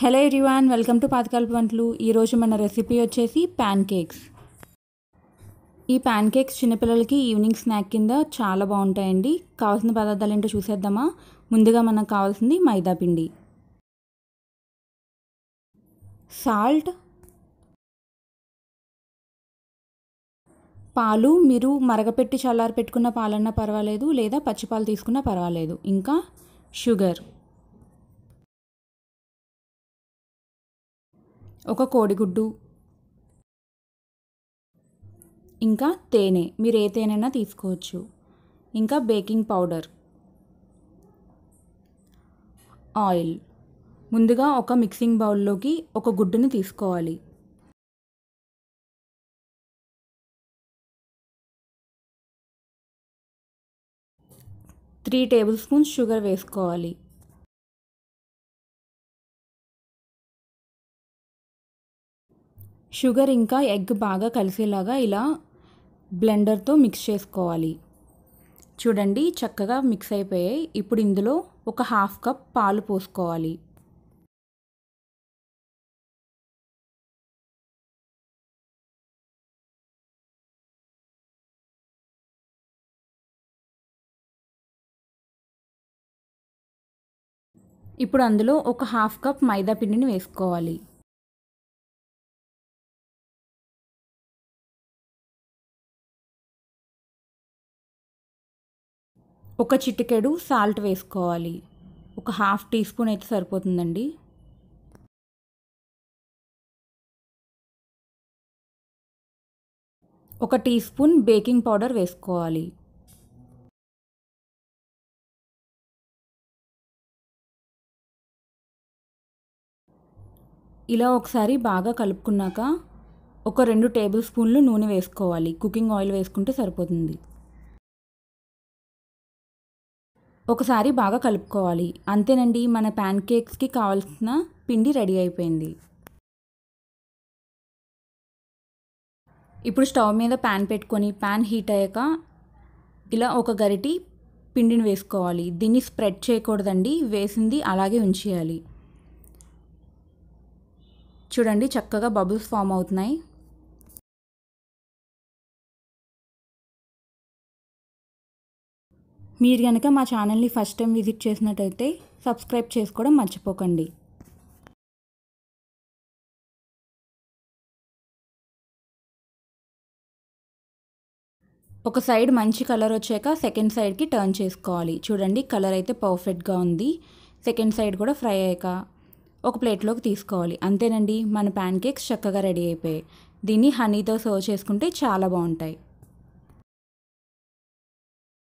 hello everyone welcome to పాతకాలపు వంటలు ఈరోజు మన రెసిపీ వచ్చేసి ప్యాన్ కేక్స్ ఈ ప్యాన్ కేక్స్ చిన్నపిల్లలకి ఈవినింగ్ స్నాక్ కింద చాలా బాగుంటాయండి కావాల్సిన పదార్థాలు ఏంటో చూసేద్దామా ముందుగా మనకు కావాల్సింది మైదా పిండి సాల్ట్ పాలు మీరు మరగపెట్టి చల్లారి పెట్టుకున్న పాలన్నా పర్వాలేదు లేదా పచ్చిపాలు తీసుకున్నా పర్వాలేదు ఇంకా షుగర్ ఒక కోడిగుడ్డు ఇంకా తేనె మీరు ఏ తేనైనా తీసుకోవచ్చు ఇంకా బేకింగ్ పౌడర్ ఆయిల్ ముందుగా ఒక మిక్సింగ్ బౌల్లోకి ఒక గుడ్డుని తీసుకోవాలి త్రీ టేబుల్ స్పూన్స్ షుగర్ వేసుకోవాలి షుగర్ ఇంకా ఎగ్ బాగా కలిసేలాగా ఇలా బ్లెండర్తో మిక్స్ చేసుకోవాలి చూడండి చక్కగా మిక్స్ అయిపోయాయి ఇప్పుడు ఇందులో ఒక హాఫ్ కప్ పాలు పోసుకోవాలి ఇప్పుడు అందులో ఒక హాఫ్ కప్ మైదా పిండిని వేసుకోవాలి ఒక చిటికెడు సాల్ట్ వేసుకోవాలి ఒక హాఫ్ టీ స్పూన్ అయితే సరిపోతుందండి ఒక టీ స్పూన్ బేకింగ్ పౌడర్ వేసుకోవాలి ఇలా ఒకసారి బాగా కలుపుకున్నాక ఒక రెండు టేబుల్ స్పూన్లు నూనె వేసుకోవాలి కుకింగ్ ఆయిల్ వేసుకుంటే సరిపోతుంది ఒకసారి బాగా కలుపుకోవాలి అంతేనండి మన ప్యాన్ కేక్స్కి కావాల్సిన పిండి రెడీ అయిపోయింది ఇప్పుడు స్టవ్ మీద ప్యాన్ పెట్టుకొని ప్యాన్ హీట్ అయ్యాక ఇలా ఒక గరిటి పిండిని వేసుకోవాలి దీన్ని స్ప్రెడ్ చేయకూడదండి వేసింది అలాగే ఉంచేయాలి చూడండి చక్కగా బబుల్స్ ఫామ్ అవుతున్నాయి మీరు కనుక మా ఛానల్ని ఫస్ట్ టైం విజిట్ చేసినట్టయితే సబ్స్క్రైబ్ చేసుకోవడం మర్చిపోకండి ఒక సైడ్ మంచి కలర్ వచ్చాక సెకండ్ సైడ్కి టర్న్ చేసుకోవాలి చూడండి కలర్ అయితే పర్ఫెక్ట్గా ఉంది సెకండ్ సైడ్ కూడా ఫ్రై అయ్యాక ఒక ప్లేట్లోకి తీసుకోవాలి అంతేనండి మన ప్యాన్ కేక్స్ చక్కగా రెడీ అయిపోయాయి దీన్ని హనీతో సర్వ్ చేసుకుంటే చాలా బాగుంటాయి